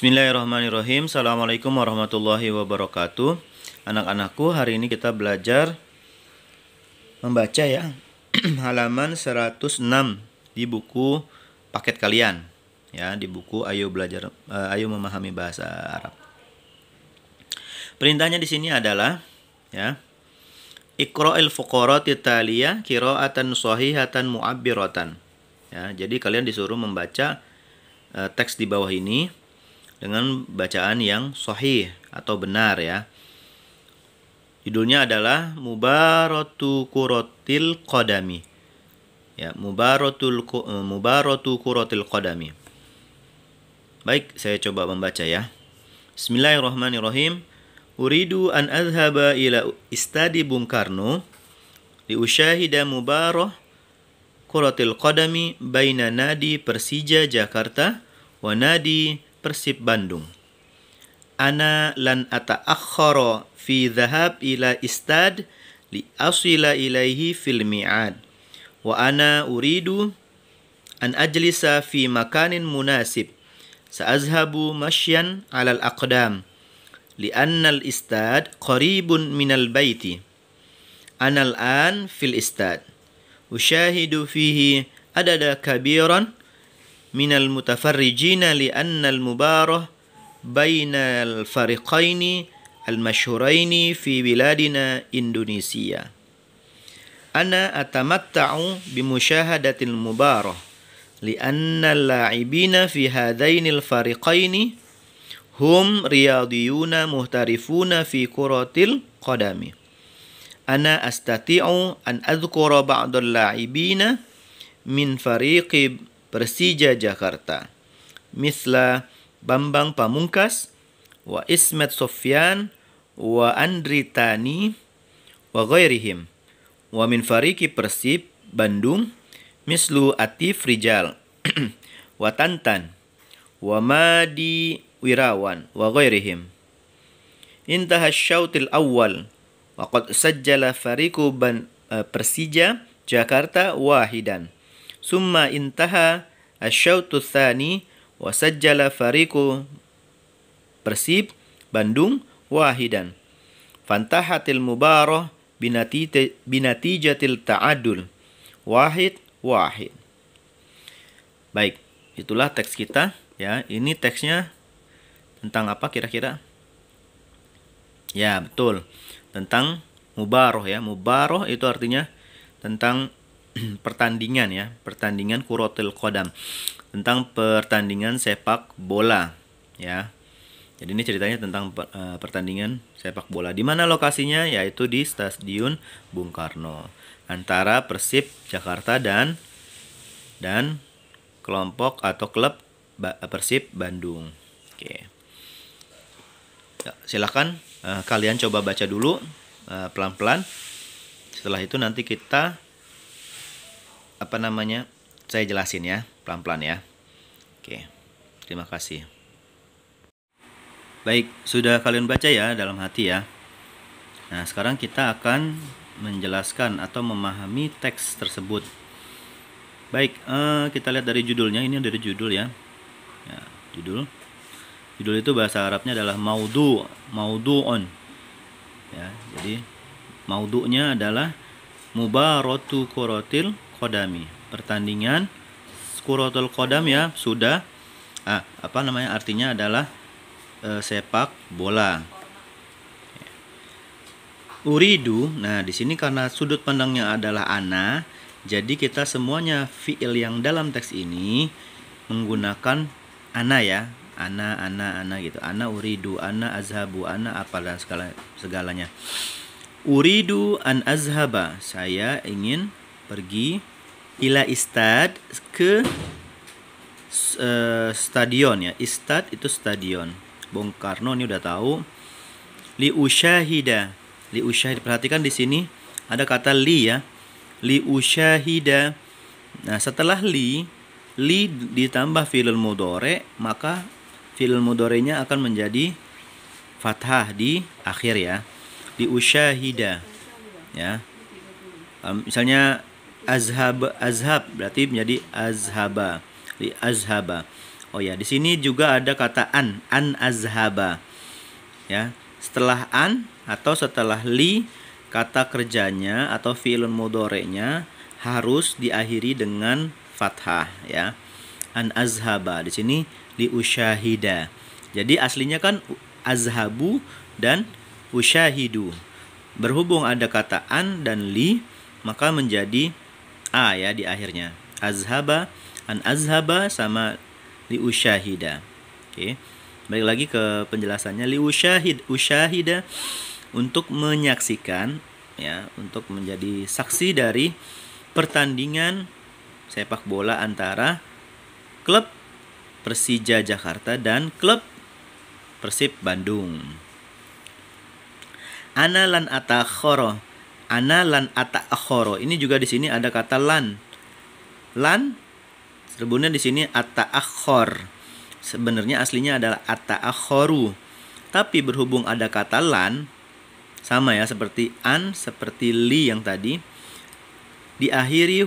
Bismillahirrahmanirrahim. Assalamualaikum warahmatullahi wabarakatuh. Anak-anakku, hari ini kita belajar membaca ya halaman 106 di buku paket kalian ya di buku Ayo Belajar uh, Ayo Memahami Bahasa Arab. Perintahnya di sini adalah ya Iqra'il fuqara titalia qira'atan sahihatan mu'abbiratan. Ya, jadi kalian disuruh membaca uh, teks di bawah ini dengan bacaan yang sahih atau benar ya. Judulnya adalah Mubaratu Kurotil kodami Ya, Mubaratul eh, Mubaratu Kurotil Qadami. Baik, saya coba membaca ya. Bismillahirrahmanirrahim. Uridu an azhaba ila istadi Bung Karno li usyahida mubarah kuratil qadami baina nadi Persija Jakarta wa nadi Persib Bandung. Ana lan ata'akhkhara fi zahab ila istad li asila ilaihi fil mi'ad. Wa ana uridu an ajlisa fi makanin munasib. Sa'azhabu masyan alal aqdam. لأن الاستاد قريب من البيت أنا الآن في الاستاد أشاهد فيه عددا كبيرا من المتفرجين لأن المباراة بين الفريقين المشهورين في بلادنا إندونيسيا أنا أتمتع بمشاهدة المباراة لأن اللاعبين في هذين الفريقين هم رياضيون محترفون في كرة القدم أنا أستطيع أن أذكر بعض اللاعبين من فريق Persija Jakarta. Misla Bambang Pamungkas, wa Ismet Sofyan, wa Andri Tani, wa ghairihim. Wa min fariki Persib Bandung, mislu Atif Rijal, wa Tantan, wa Madi Wirawan, wa ghairihim. Intaha syautil awal, wa qad sajjala fariku ban, eh, Persija Jakarta wahidan. Summa intaha asyautu tsani wa fariku Persib Bandung wahidan. Fantahatil mubarah binatij binatijatil ta'adul. Wahid wahid. Baik, itulah teks kita ya. Ini teksnya tentang apa kira-kira? Ya, betul. Tentang mubaroh ya. Mubaroh itu artinya tentang pertandingan ya, pertandingan kurotil kodam tentang pertandingan sepak bola ya. Jadi ini ceritanya tentang e, pertandingan sepak bola. Di mana lokasinya? Yaitu di Stadion Bung Karno antara Persib Jakarta dan dan kelompok atau klub Persib Bandung. Oke. Ya, silahkan e, kalian coba baca dulu e, pelan -pelan. Setelah itu nanti kita apa namanya? Saya jelasin ya, pelan-pelan ya. Oke. Terima kasih. Baik, sudah kalian baca ya dalam hati ya. Nah, sekarang kita akan menjelaskan atau memahami teks tersebut. Baik, eh, kita lihat dari judulnya. Ini dari judul ya. ya judul. Judul itu bahasa Arabnya adalah maudu, maudu'un. Ya, jadi maudu'nya adalah mubaratu korotil Kodami Pertandingan Kurotul kodam ya sudah ah, apa namanya artinya adalah e, sepak bola. Uridu. Nah, di sini karena sudut pandangnya adalah ana, jadi kita semuanya fiil yang dalam teks ini menggunakan ana ya. Ana, ana, ana gitu. Ana uridu, ana azhabu, ana apa dan segala, segalanya. Uridu an azhaba. Saya ingin pergi ila istad ke uh, stadion ya istad itu stadion Bung Karno ini udah tahu li usyahida li usyahida perhatikan di sini ada kata li ya li usyahida nah setelah li li ditambah fi'il mudore maka fi'il mudorenya akan menjadi fathah di akhir ya di usyahida ya um, misalnya azhab azhab berarti menjadi azhaba di azhaba oh ya di sini juga ada kata an an azhaba ya setelah an atau setelah li kata kerjanya atau fi'lun mudorenya harus diakhiri dengan fathah ya an azhaba di sini li usyahida jadi aslinya kan azhabu dan usyahidu berhubung ada kata an dan li maka menjadi a ya di akhirnya. Azhaba, an azhaba sama li usyahida Oke. Okay. Balik lagi ke penjelasannya li usyahid usyahida untuk menyaksikan ya, untuk menjadi saksi dari pertandingan sepak bola antara klub Persija Jakarta dan klub Persib Bandung. Analan lan atakhoro Ana lan ata'akhoro. Ini juga di sini ada kata lan. Lan sebenarnya di sini ata'akhor. Sebenarnya aslinya adalah ata'akhoru. Tapi berhubung ada kata lan sama ya seperti an seperti li yang tadi diakhiri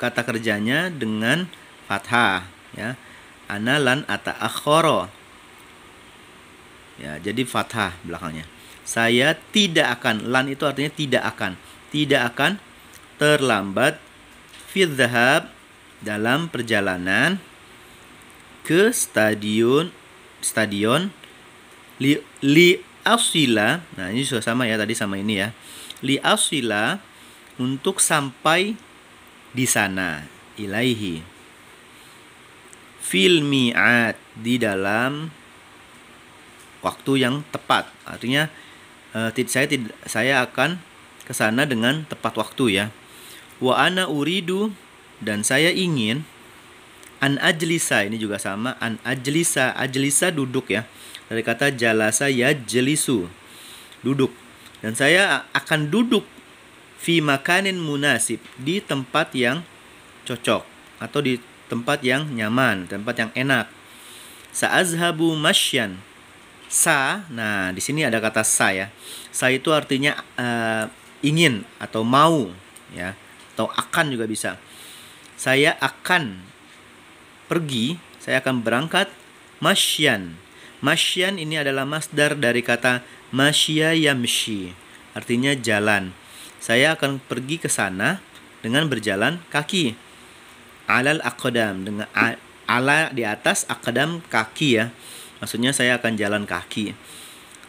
kata kerjanya dengan fathah ya. Ana lan ata'akhoro ya jadi fathah belakangnya saya tidak akan lan itu artinya tidak akan tidak akan terlambat fi dalam perjalanan ke stadion stadion li, li asila nah ini sudah sama ya tadi sama ini ya li asila untuk sampai di sana ilaihi filmiat di dalam waktu yang tepat. Artinya eh, saya tidak saya akan ke sana dengan tepat waktu ya. Wa ana uridu dan saya ingin an ajlisa ini juga sama an ajlisa ajlisa duduk ya dari kata jalasa ya jelisu duduk dan saya akan duduk fi makanin munasib di tempat yang cocok atau di tempat yang nyaman tempat yang enak saazhabu masyan sa. Nah, di sini ada kata sa ya. Sa itu artinya uh, ingin atau mau ya, atau akan juga bisa. Saya akan pergi, saya akan berangkat masyan. Masyan ini adalah masdar dari kata masya yamshi, artinya jalan. Saya akan pergi ke sana dengan berjalan kaki. Alal akadam dengan ala di atas akadam kaki ya maksudnya saya akan jalan kaki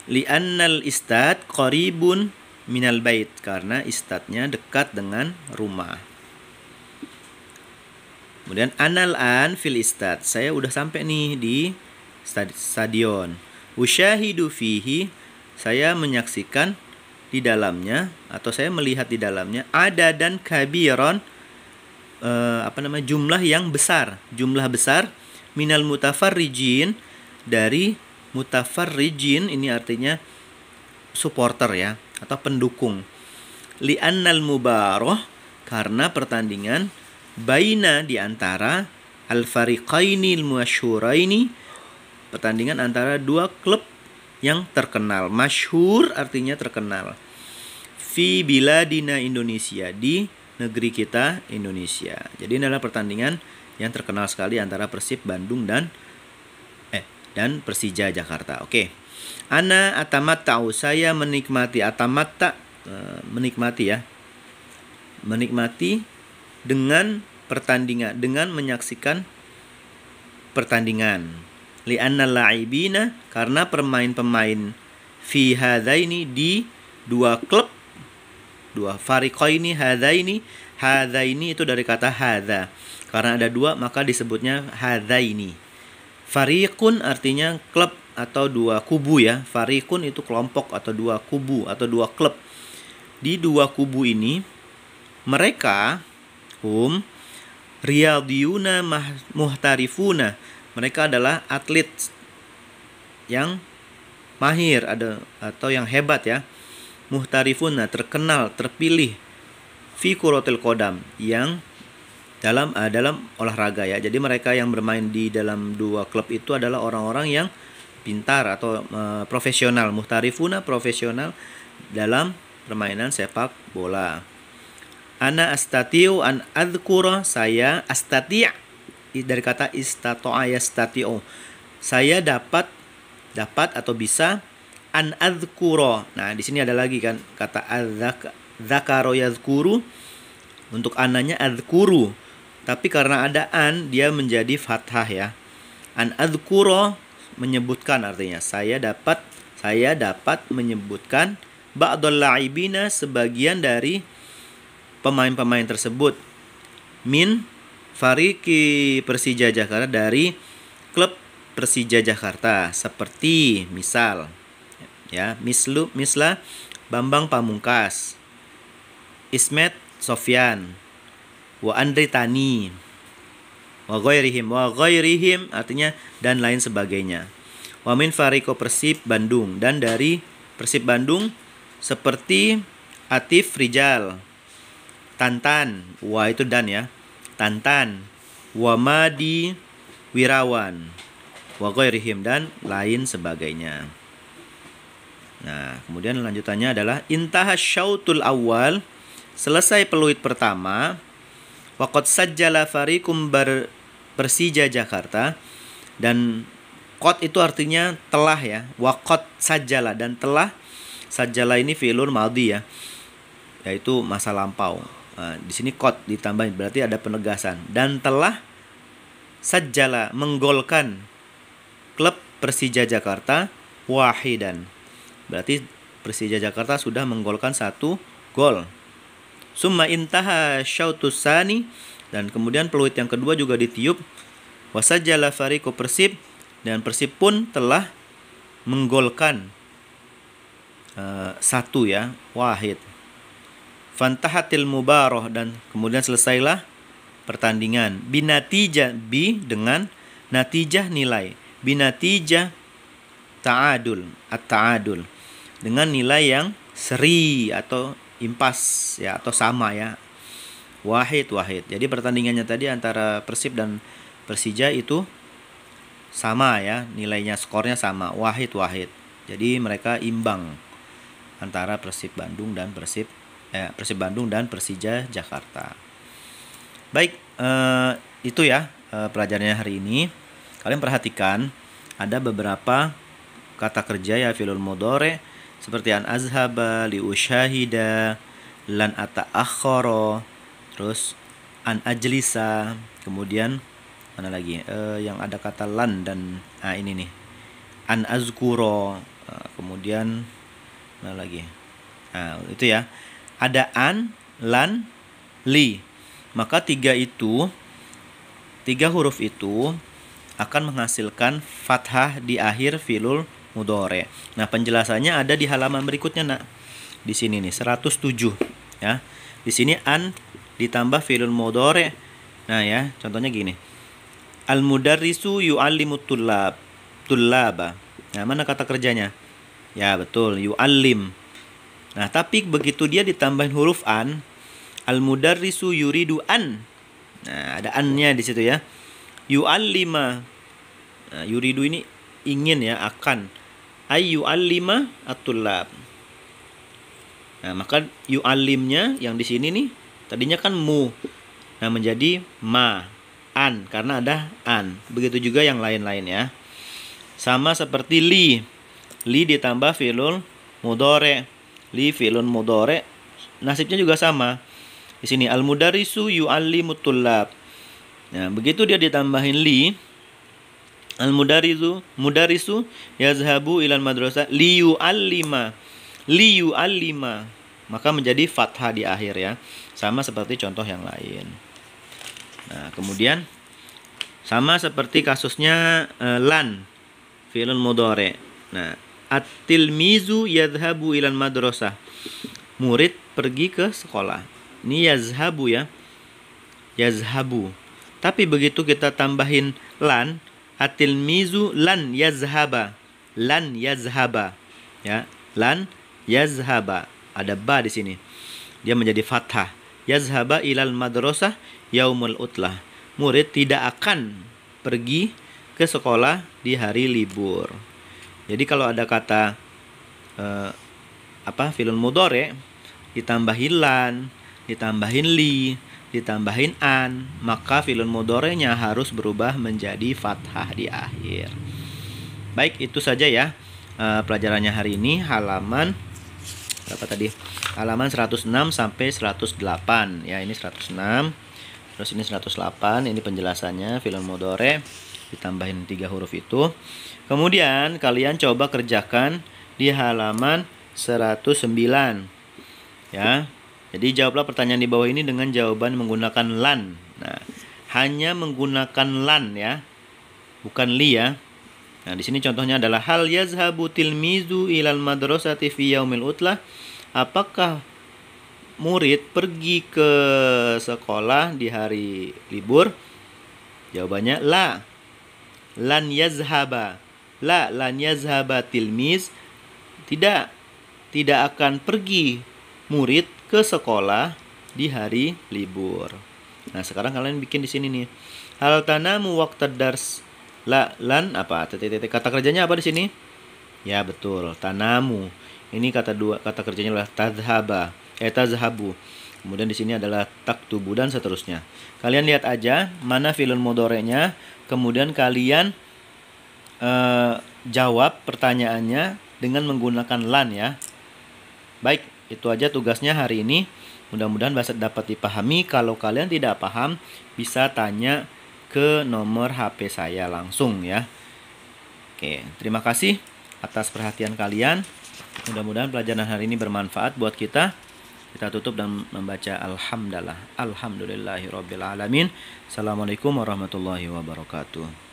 li'annal istad qaribun minal bait karena istadnya dekat dengan rumah kemudian anal an fil istad saya udah sampai nih di stadion usyahidu fihi saya menyaksikan di dalamnya atau saya melihat di dalamnya ada dan kabiron eh, apa namanya jumlah yang besar jumlah besar minal mutafarrijin dari mutafarrijin ini artinya supporter ya atau pendukung. lianal mubaroh karena pertandingan baina di antara al-fariqaini al pertandingan antara dua klub yang terkenal. Masyhur artinya terkenal. Fi biladina Indonesia di negeri kita Indonesia. Jadi ini adalah pertandingan yang terkenal sekali antara Persib Bandung dan dan Persija Jakarta. Oke. Okay. Ana atamatta'u, oh, saya menikmati atamatta e, menikmati ya. Menikmati dengan pertandingan dengan menyaksikan pertandingan. Li'anna la'ibina karena pemain pemain fi ini di dua klub dua fariko ini ini hadaini ini itu dari kata hada karena ada dua maka disebutnya ini. Fariqun artinya klub atau dua kubu ya. Fariqun itu kelompok atau dua kubu atau dua klub. Di dua kubu ini mereka hum riyadiyuna muhtarifuna. Mereka adalah atlet yang mahir ada atau yang hebat ya. Muhtarifuna terkenal, terpilih fi kodam yang dalam uh, dalam olahraga ya. Jadi mereka yang bermain di dalam dua klub itu adalah orang-orang yang pintar atau uh, profesional, muhtarifuna profesional dalam permainan sepak bola. Ana astatiu an adkura saya astatia dari kata istato'a statio Saya dapat dapat atau bisa an adkuro. Nah, di sini ada lagi kan kata adzakaro yadhkuru untuk ananya adkuru tapi karena ada an, dia menjadi fathah ya. An adkuro menyebutkan artinya saya dapat saya dapat menyebutkan ba'dul la'ibina sebagian dari pemain-pemain tersebut min Fariki Persija Jakarta dari klub Persija Jakarta seperti misal ya mislu misla Bambang Pamungkas Ismet Sofyan wa andri Tani, wa ghairihim wa ghairihim artinya dan lain sebagainya. Wa min Fariko Persib Bandung dan dari Persib Bandung seperti Atif Rijal Tantan wa itu dan ya Tantan wa Madi Wirawan wa ghairihim dan lain sebagainya. Nah, kemudian lanjutannya adalah intaha syautul awal selesai peluit pertama Wakot sajjala farikum bar Persija Jakarta dan kot itu artinya telah ya. wakot sajjala dan telah sajjala ini filur maldi ya. Yaitu masa lampau. Nah, di sini kot ditambah berarti ada penegasan dan telah sajjala menggolkan klub Persija Jakarta wahidan. Berarti Persija Jakarta sudah menggolkan satu gol Summa intaha syautusani dan kemudian peluit yang kedua juga ditiup. Wasajala fariqu Persib dan Persib pun telah menggolkan uh, satu ya, wahid. Fantahatil mubaroh dan kemudian selesailah pertandingan. binatija bi dengan natijah nilai. Binatijah ta'adul at-ta'adul dengan nilai yang seri atau impas ya atau sama ya. Wahid wahid. Jadi pertandingannya tadi antara Persib dan Persija itu sama ya, nilainya skornya sama, wahid wahid. Jadi mereka imbang antara Persib Bandung dan Persib eh, Persib Bandung dan Persija Jakarta. Baik, eh, itu ya eh, pelajarannya hari ini. Kalian perhatikan ada beberapa kata kerja ya filul modore seperti an azhaba li usyahida lan ata akhoro terus an ajlisa kemudian mana lagi uh, yang ada kata lan dan ah ini nih an azkuro uh, kemudian mana lagi nah itu ya ada an lan li maka tiga itu tiga huruf itu akan menghasilkan fathah di akhir filul mudore. Nah, penjelasannya ada di halaman berikutnya, Nak. Di sini nih 107 ya. Di sini an ditambah fi'il mudore. Nah, ya, contohnya gini. Al mudarrisu yu'allimu tullab tullaba. Nah, mana kata kerjanya? Ya, betul, yu'allim. Nah, tapi begitu dia ditambahin huruf an, al mudarrisu yuridu an. Nah, ada annya di situ ya. Yu'allima. Nah, yuridu ini ingin ya akan ayu alima atulab. Nah, maka yu alimnya yang di sini nih tadinya kan mu. Nah, menjadi ma an karena ada an. Begitu juga yang lain-lain ya. Sama seperti li. Li ditambah filun mudore. Li filun mudore. Nasibnya juga sama. Di sini al mudarisu yu tullab. Nah, begitu dia ditambahin li, al mudarisu mudarisu yazhabu ilal madrasah lima, liu al lima, maka menjadi fathah di akhir ya sama seperti contoh yang lain nah kemudian sama seperti kasusnya uh, lan fi'lun mudore nah atil mizu yazhabu ilal madrasah murid pergi ke sekolah ini yazhabu ya yazhabu tapi begitu kita tambahin lan atilmizu lan yazhaba. Lan yazhaba. Ya, lan yazhaba. Ada ba di sini. Dia menjadi fathah. Yazhaba ilal madrasah yaumul utlah. Murid tidak akan pergi ke sekolah di hari libur. Jadi kalau ada kata eh, apa filun mudore ditambahin lan, ditambahin li, ditambahin an, maka filun mudorenya harus berubah menjadi fathah di akhir. Baik, itu saja ya eh, pelajarannya hari ini halaman berapa tadi? Halaman 106 sampai 108. Ya, ini 106. Terus ini 108, ini penjelasannya filun mudore ditambahin tiga huruf itu. Kemudian kalian coba kerjakan di halaman 109. Ya, jadi jawablah pertanyaan di bawah ini dengan jawaban menggunakan lan. Nah, hanya menggunakan lan ya, bukan li ya. Nah, di sini contohnya adalah hal yazhabu tilmizu ilal madrasati fi yaumil utlah. Apakah murid pergi ke sekolah di hari libur? Jawabannya la. Lan yazhaba. La lan yazhaba tilmiz. Tidak. Tidak akan pergi murid ke sekolah di hari libur. Nah, sekarang kalian bikin di sini nih. Hal tanamu waktu dars la lan apa? titik kata kerjanya apa di sini? Ya, betul. Tanamu. Ini kata dua kata kerjanya adalah tadhaba. Eh tazhabu. Kemudian di sini adalah tak tubuh dan seterusnya. Kalian lihat aja mana filun modorenya, kemudian kalian eh, jawab pertanyaannya dengan menggunakan lan ya. Baik, itu aja tugasnya hari ini. Mudah-mudahan bahasa dapat dipahami. Kalau kalian tidak paham, bisa tanya ke nomor HP saya langsung ya. Oke, terima kasih atas perhatian kalian. Mudah-mudahan pelajaran hari ini bermanfaat buat kita. Kita tutup dan membaca alhamdulillah. Alhamdulillahirabbil alamin. Assalamualaikum warahmatullahi wabarakatuh.